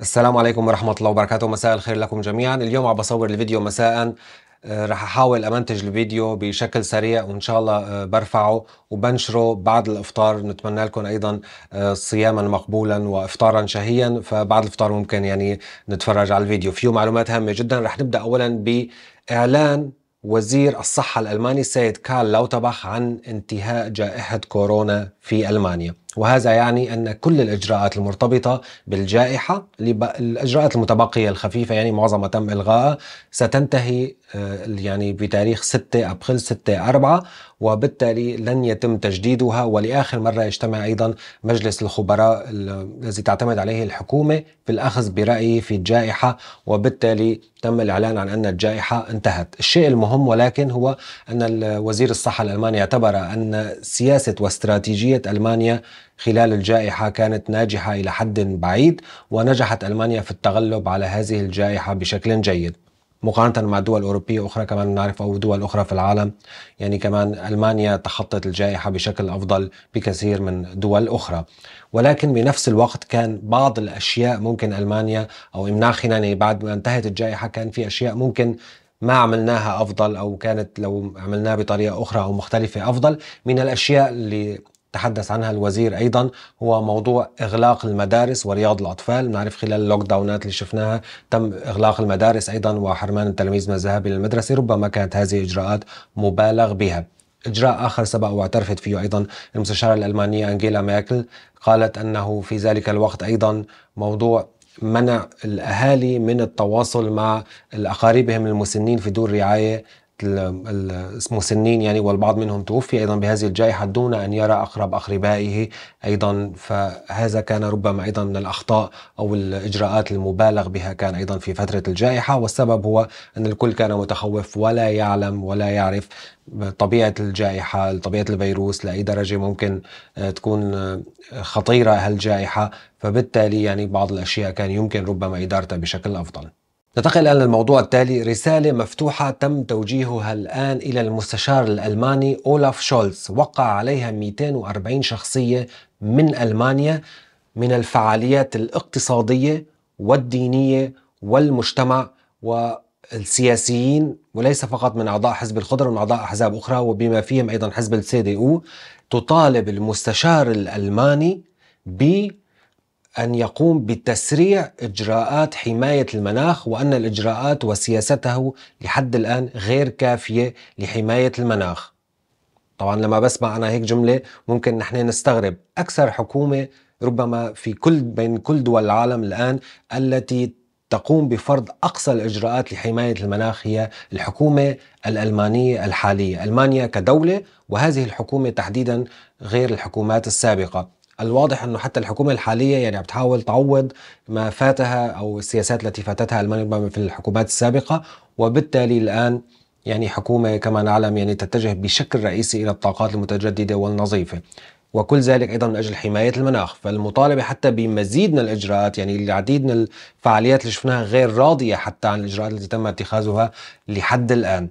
السلام عليكم ورحمة الله وبركاته مساء الخير لكم جميعا اليوم عم بصور الفيديو مساء آه، رح احاول امنتج الفيديو بشكل سريع وان شاء الله آه، برفعه وبنشره بعد الافطار نتمنى لكم ايضا آه، صياما مقبولا وافطارا شهيا فبعد الافطار ممكن يعني نتفرج على الفيديو فيه معلومات هامه جدا رح نبدا اولا باعلان وزير الصحة الألماني السيد كارل لوتباخ عن انتهاء جائحة كورونا في ألمانيا وهذا يعني أن كل الإجراءات المرتبطة بالجائحة الإجراءات المتبقية الخفيفة يعني معظمها تم إلغائها ستنتهي آه، يعني بتاريخ 6 أبريل 6 4 وبالتالي لن يتم تجديدها ولآخر مرة يجتمع أيضا مجلس الخبراء الذي تعتمد عليه الحكومة في الأخذ برأيه في الجائحة وبالتالي تم الإعلان عن أن الجائحة انتهت الشيء المهم ولكن هو أن وزير الصحة الألماني اعتبر أن سياسة واستراتيجية ألمانيا خلال الجائحة كانت ناجحة إلى حد بعيد ونجحت ألمانيا في التغلب على هذه الجائحة بشكل جيد مقارنة مع دول أوروبية أخرى كمان نعرف أو دول أخرى في العالم يعني كمان ألمانيا تخطت الجائحة بشكل أفضل بكثير من دول أخرى ولكن بنفس الوقت كان بعض الأشياء ممكن ألمانيا أو إمناخنا يعني بعد ما انتهت الجائحة كان في أشياء ممكن ما عملناها أفضل أو كانت لو عملناها بطريقة أخرى أو مختلفة أفضل من الأشياء اللي تحدث عنها الوزير ايضا هو موضوع اغلاق المدارس ورياض الاطفال، نعرف خلال اللوك داونات اللي شفناها تم اغلاق المدارس ايضا وحرمان التلاميذ من الذهاب الى المدرسه، ربما كانت هذه اجراءات مبالغ بها. إجراء آخر سبق واعترفت فيه أيضا المستشارة الألمانية أنجيلا ميركل قالت أنه في ذلك الوقت أيضا موضوع منع الأهالي من التواصل مع أقاربهم المسنين في دور رعاية المسنين يعني والبعض منهم توفي أيضا بهذه الجائحة دون أن يرى أقرب أقربائه أيضا فهذا كان ربما أيضا من الأخطاء أو الإجراءات المبالغ بها كان أيضا في فترة الجائحة والسبب هو أن الكل كان متخوف ولا يعلم ولا يعرف طبيعة الجائحة طبيعة الفيروس لأي درجة ممكن آه، تكون آه، خطيرة هالجائحة فبالتالي يعني بعض الأشياء كان يمكن ربما إدارتها بشكل أفضل ننتقل الان للموضوع التالي رسالة مفتوحة تم توجيهها الآن إلى المستشار الألماني أولاف شولز وقع عليها 240 شخصية من ألمانيا من الفعاليات الاقتصادية والدينية والمجتمع والسياسيين وليس فقط من أعضاء حزب الخضر ومن أعضاء أحزاب أخرى وبما فيهم أيضا حزب السي دي أو تطالب المستشار الألماني ب أن يقوم بتسريع إجراءات حماية المناخ وأن الإجراءات وسياسته لحد الآن غير كافية لحماية المناخ طبعا لما بسمع أنا هيك جملة ممكن نحن نستغرب أكثر حكومة ربما في كل بين كل دول العالم الآن التي تقوم بفرض أقصى الإجراءات لحماية المناخ هي الحكومة الألمانية الحالية ألمانيا كدولة وهذه الحكومة تحديدا غير الحكومات السابقة الواضح انه حتى الحكومه الحاليه يعني بتحاول تعوض ما فاتها او السياسات التي فاتتها المانيا في الحكومات السابقه وبالتالي الان يعني حكومه كما نعلم يعني تتجه بشكل رئيسي الى الطاقات المتجدده والنظيفه وكل ذلك ايضا من اجل حمايه المناخ، فالمطالبه حتى بمزيد من الاجراءات يعني العديد من الفعاليات اللي شفناها غير راضيه حتى عن الاجراءات التي تم اتخاذها لحد الان.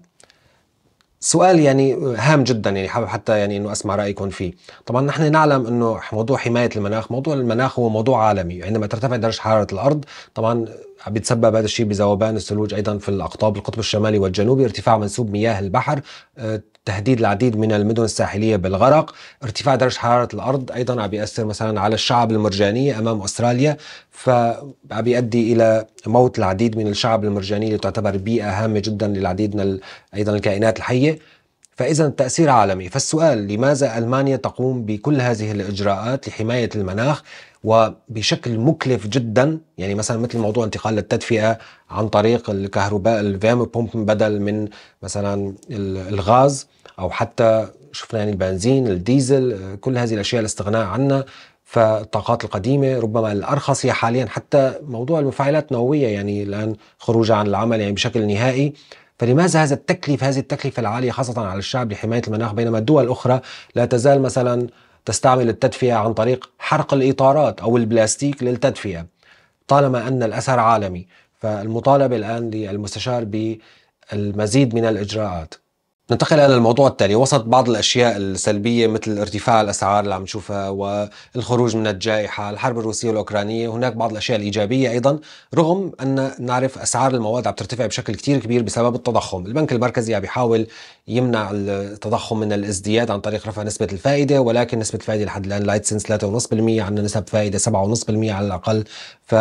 سؤال يعني هام جدا يعني حابب حتى يعني انه اسمع رايكم فيه طبعا نحن نعلم انه موضوع حمايه المناخ موضوع المناخ هو موضوع عالمي عندما ترتفع درجه حراره الارض طبعا بيتسبب هذا الشيء بذوبان الثلوج ايضا في الاقطاب القطب الشمالي والجنوبي ارتفاع منسوب مياه البحر آه، تهديد العديد من المدن الساحليه بالغرق، ارتفاع درجه حراره الارض ايضا عم بيأثر مثلا على الشعب المرجانيه امام استراليا، فعم بيؤدي الى موت العديد من الشعب المرجانيه اللي تعتبر بيئه هامه جدا للعديد من ايضا الكائنات الحيه، فإذا تأثير عالمي فالسؤال لماذا ألمانيا تقوم بكل هذه الإجراءات لحماية المناخ وبشكل مكلف جدا يعني مثلا مثل موضوع انتقال التدفئة عن طريق الكهرباء الفيرم بومب بدل من مثلا الغاز أو حتى شفنا يعني البنزين الديزل كل هذه الأشياء الاستغناء عنها فالطاقات القديمة ربما الأرخص هي حاليا حتى موضوع المفاعلات النووية يعني الآن خروجها عن العمل يعني بشكل نهائي فلماذا هذا التكليف هذه التكلفة العالية خاصة على الشعب لحماية المناخ بينما الدول الأخرى لا تزال مثلا تستعمل التدفئة عن طريق حرق الإطارات أو البلاستيك للتدفئة طالما أن الأثر عالمي فالمطالبة الآن للمستشار بالمزيد من الإجراءات ننتقل الى الموضوع التالي وسط بعض الاشياء السلبيه مثل ارتفاع الاسعار اللي عم نشوفها والخروج من الجائحه، الحرب الروسيه والاوكرانيه، هناك بعض الاشياء الايجابيه ايضا رغم ان نعرف اسعار المواد عم ترتفع بشكل كثير كبير بسبب التضخم، البنك المركزي عم يحاول يمنع التضخم من الازدياد عن طريق رفع نسبه الفائده ولكن نسبه الفائده لحد الان لايتسنس 3.5% عندنا نسب فائده 7.5% على الاقل ف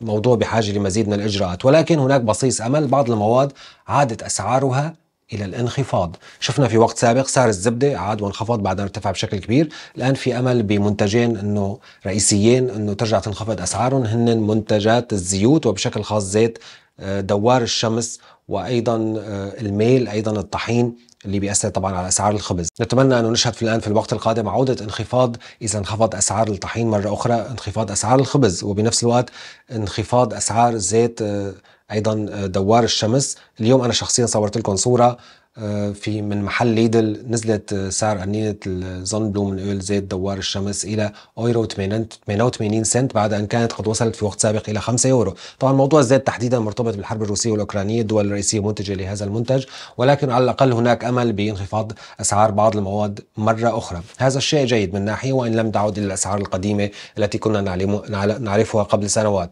موضوع بحاجه لمزيد من الاجراءات، ولكن هناك بصيص امل بعض المواد عادت اسعارها الى الانخفاض شفنا في وقت سابق سعر الزبده عاد وانخفض بعد ان ارتفع بشكل كبير الان في امل بمنتجين انه رئيسيين انه ترجع تنخفض اسعارهم هن منتجات الزيوت وبشكل خاص زيت آه، دوار الشمس وايضا آه، الميل ايضا الطحين اللي بيأثر طبعا على اسعار الخبز نتمنى انه نشهد في الان في الوقت القادم عوده انخفاض اذا انخفض اسعار الطحين مره اخرى انخفاض اسعار الخبز وبنفس الوقت انخفاض اسعار زيت آه، ايضا آه، دوار الشمس اليوم انا شخصيا صورت لكم صوره آه، في من محل ليدل نزلت آه، سعر قنينة الزن بلوم من زيت دوار الشمس إلى اورو 88 سنت بعد أن كانت قد وصلت في وقت سابق إلى 5 يورو طبعا موضوع الزيت تحديدا مرتبط بالحرب الروسية والأوكرانية الدول الرئيسية منتجة لهذا المنتج ولكن على الأقل هناك أمل بانخفاض أسعار بعض المواد مرة أخرى هذا الشيء جيد من ناحية وإن لم تعد إلى الأسعار القديمة التي كنا نعلمها قبل سنوات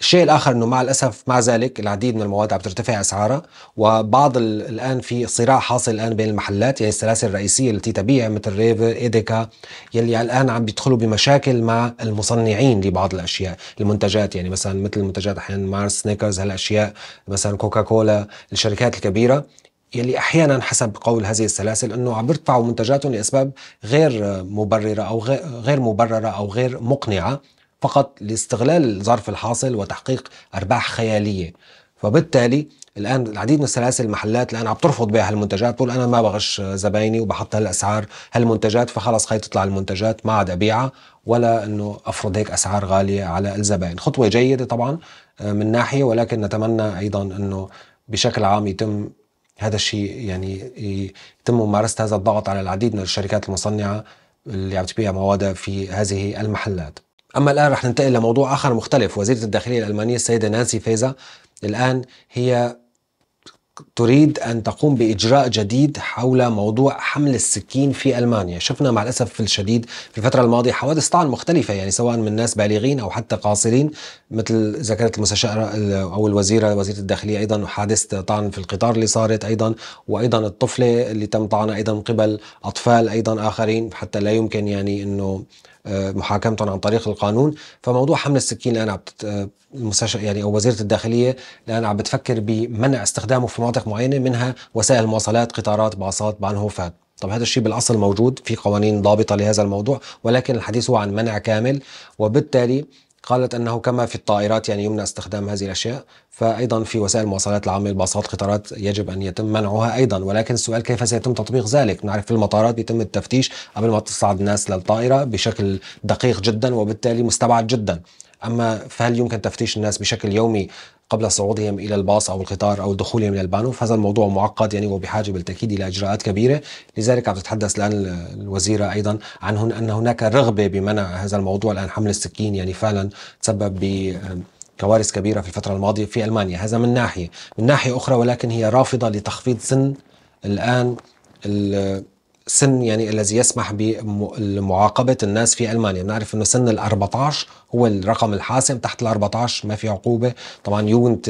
الشيء الاخر انه مع الاسف مع ذلك العديد من المواد عم ترتفع اسعارها وبعض الان في صراع حاصل الان بين المحلات يعني السلاسل الرئيسيه التي تبيع مثل ريفر ايديكا يلي الان عم بيدخلوا بمشاكل مع المصنعين لبعض الاشياء المنتجات يعني مثلا مثل المنتجات احيانا مارس سنيكرز هالاشياء مثلا كوكا كولا الشركات الكبيره يلي احيانا حسب قول هذه السلاسل انه عم يرفعوا منتجاتهم لاسباب غير مبرره او غير مبرره او غير مقنعه فقط لاستغلال الظرف الحاصل وتحقيق أرباح خيالية فبالتالي الان العديد من السلاسل المحلات الان عم ترفض بيع هالمنتجات بتقول انا ما بغش زبايني وبحط هالاسعار هالمنتجات فخلص خلي تطلع المنتجات ما عاد ابيعها ولا انه افرض هيك اسعار غاليه على الزبائن، خطوه جيده طبعا آه، من ناحيه ولكن نتمنى ايضا انه بشكل عام يتم هذا الشيء يعني يتم ممارسه هذا الضغط على العديد من الشركات المصنعه اللي عم تبيع موادها في هذه المحلات. أما الآن رح ننتقل لموضوع آخر مختلف وزيرة الداخلية الألمانية السيدة نانسي فيزا الآن هي تريد أن تقوم بإجراء جديد حول موضوع حمل السكين في ألمانيا شفنا مع الأسف الشديد في الفترة الماضية حوادث طعن مختلفة يعني سواء من ناس بالغين أو حتى قاصرين مثل ذكرت المستشارة أو الوزيرة وزيرة الداخلية أيضا حادثة طعن في القطار اللي صارت أيضا وأيضا الطفلة اللي تم طعنها أيضا من قبل أطفال أيضا آخرين حتى لا يمكن يعني أنه آه، محاكمتهم عن طريق القانون فموضوع حمل السكين الان عم آه، المستشار يعني او وزيره الداخليه الان عم بتفكر بمنع استخدامه في مناطق معينه منها وسائل مواصلات قطارات باصات بانهوفات طب هذا الشيء بالاصل موجود في قوانين ضابطه لهذا الموضوع ولكن الحديث هو عن منع كامل وبالتالي قالت أنه كما في الطائرات يعني يمنع استخدام هذه الأشياء فأيضا في وسائل المواصلات العامة الباصات قطارات يجب أن يتم منعها أيضا ولكن السؤال كيف سيتم تطبيق ذلك نعرف في المطارات بيتم التفتيش قبل ما تصعد الناس للطائرة بشكل دقيق جدا وبالتالي مستبعد جدا أما فهل يمكن تفتيش الناس بشكل يومي قبل صعودهم الى الباص او القطار او دخولهم الى البانوف هذا الموضوع معقد يعني وبحاجه بالتاكيد الى اجراءات كبيره لذلك عم تتحدث الان الوزيره ايضا عن هن ان هناك رغبه بمنع هذا الموضوع الان حمل السكين يعني فعلا تسبب ب كوارث كبيرة في الفترة الماضية في ألمانيا هذا من ناحية من ناحية أخرى ولكن هي رافضة لتخفيض سن الآن سن يعني الذي يسمح بمعاقبة الناس في ألمانيا نعرف أنه سن ال 14 هو الرقم الحاسم تحت ال 14 ما في عقوبة طبعا يوند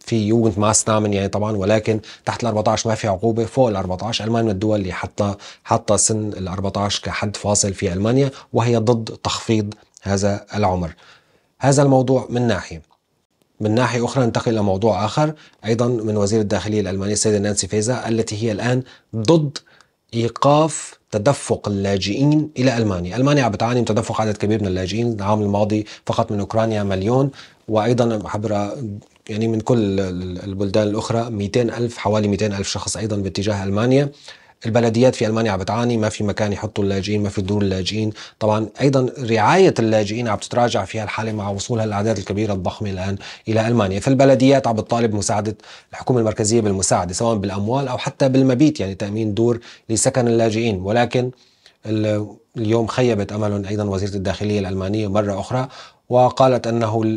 في يوغنت ماسنامن يعني طبعا ولكن تحت ال 14 ما في عقوبه فوق ال 14 المانيا من الدول اللي حاطه حاطه سن ال 14 كحد فاصل في المانيا وهي ضد تخفيض هذا العمر هذا الموضوع من ناحيه من ناحية أخرى ننتقل إلى موضوع آخر أيضا من وزير الداخلية الألمانية السيدة نانسي فيزا التي هي الآن ضد ايقاف تدفق اللاجئين الى المانيا، المانيا عم بتعاني من تدفق عدد كبير من اللاجئين، العام الماضي فقط من اوكرانيا مليون وايضا عبر يعني من كل البلدان الاخرى 200 الف حوالي 200 الف شخص ايضا باتجاه المانيا البلديات في المانيا عم بتعاني ما في مكان يحطوا اللاجئين ما في دور اللاجئين طبعا ايضا رعايه اللاجئين عم تتراجع في هالحاله مع وصول هالاعداد الكبيره الضخمه الان الى المانيا فالبلديات عم بتطالب مساعده الحكومه المركزيه بالمساعده سواء بالاموال او حتى بالمبيت يعني تامين دور لسكن اللاجئين ولكن اليوم خيبت امل ايضا وزيره الداخليه الالمانيه مره اخرى وقالت انه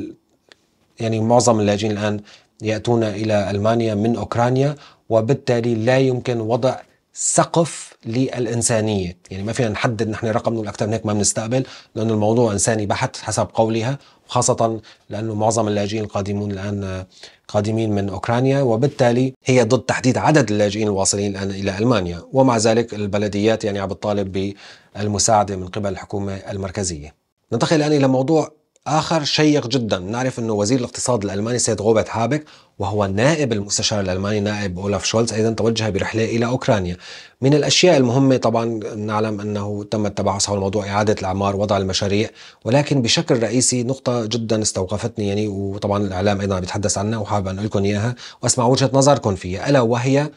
يعني معظم اللاجئين الان ياتون الى المانيا من اوكرانيا وبالتالي لا يمكن وضع سقف للإنسانية يعني ما فينا نحدد نحن رقم نقول أكثر من هيك ما بنستقبل لأنه الموضوع إنساني بحت حسب قولها وخاصة لأنه معظم اللاجئين القادمون الآن قادمين من أوكرانيا وبالتالي هي ضد تحديد عدد اللاجئين الواصلين الآن إلى ألمانيا ومع ذلك البلديات يعني عم بتطالب بالمساعدة من قبل الحكومة المركزية ننتقل الآن إلى موضوع آخر شيق جدا نعرف أنه وزير الاقتصاد الألماني سيد روبرت هابك وهو نائب المستشار الألماني نائب أولاف شولز أيضا توجه برحلة إلى أوكرانيا من الأشياء المهمة طبعا نعلم أنه تم التباحث حول موضوع إعادة الأعمار وضع المشاريع ولكن بشكل رئيسي نقطة جدا استوقفتني يعني وطبعا الإعلام أيضا بيتحدث عنها وحابب أن لكم إياها وأسمع وجهة نظركم فيها ألا وهي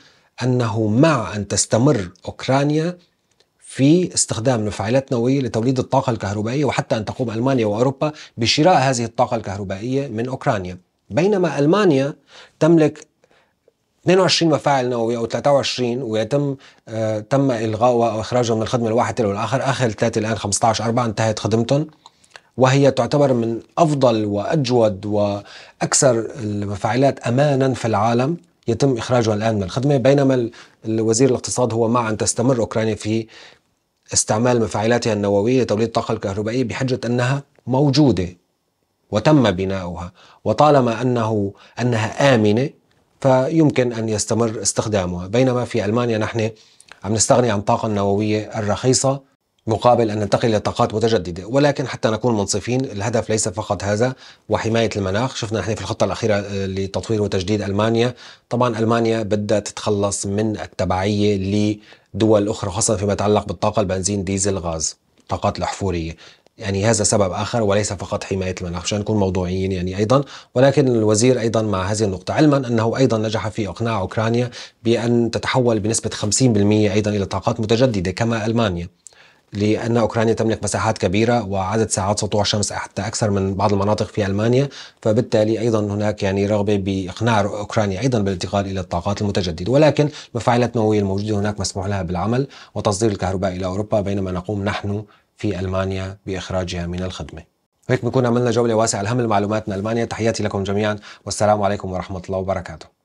أنه مع أن تستمر أوكرانيا في استخدام مفاعلات نووية لتوليد الطاقة الكهربائية وحتى أن تقوم ألمانيا وأوروبا بشراء هذه الطاقة الكهربائية من أوكرانيا بينما ألمانيا تملك 22 مفاعل نووي او 23 ويتم آه تم الغاؤها او اخراجها من الخدمه الواحد تلو الاخر اخر ثلاثه الان 15 أربعة انتهت خدمتهم وهي تعتبر من افضل واجود واكثر المفاعلات امانا في العالم يتم اخراجها الان من الخدمه بينما الوزير الاقتصاد هو مع ان تستمر اوكرانيا في استعمال مفاعلاتها النووية لتوليد الطاقة الكهربائية بحجة أنها موجودة وتم بناؤها وطالما أنه أنها آمنة فيمكن أن يستمر استخدامها بينما في ألمانيا نحن عم نستغني عن الطاقة النووية الرخيصة مقابل أن ننتقل إلى طاقات متجددة ولكن حتى نكون منصفين الهدف ليس فقط هذا وحماية المناخ شفنا نحن في الخطة الأخيرة آه، لتطوير وتجديد ألمانيا طبعا ألمانيا بدها تتخلص من التبعية لدول أخرى خاصة فيما يتعلق بالطاقة البنزين ديزل غاز الطاقات الأحفورية يعني هذا سبب آخر وليس فقط حماية المناخ عشان نكون موضوعيين يعني أيضا ولكن الوزير أيضا مع هذه النقطة علما أنه أيضا نجح في إقناع أوكرانيا بأن تتحول بنسبة 50% أيضا إلى طاقات متجددة كما ألمانيا لأن أوكرانيا تملك مساحات كبيرة وعدد ساعات سطوع الشمس حتى أكثر من بعض المناطق في ألمانيا فبالتالي أيضا هناك يعني رغبة بإقناع أوكرانيا أيضا بالانتقال إلى الطاقات المتجددة ولكن المفاعلات النووية الموجودة هناك مسموح لها بالعمل وتصدير الكهرباء إلى أوروبا بينما نقوم نحن في ألمانيا بإخراجها من الخدمة هيك بنكون عملنا جولة واسعة لهم المعلومات من ألمانيا تحياتي لكم جميعا والسلام عليكم ورحمة الله وبركاته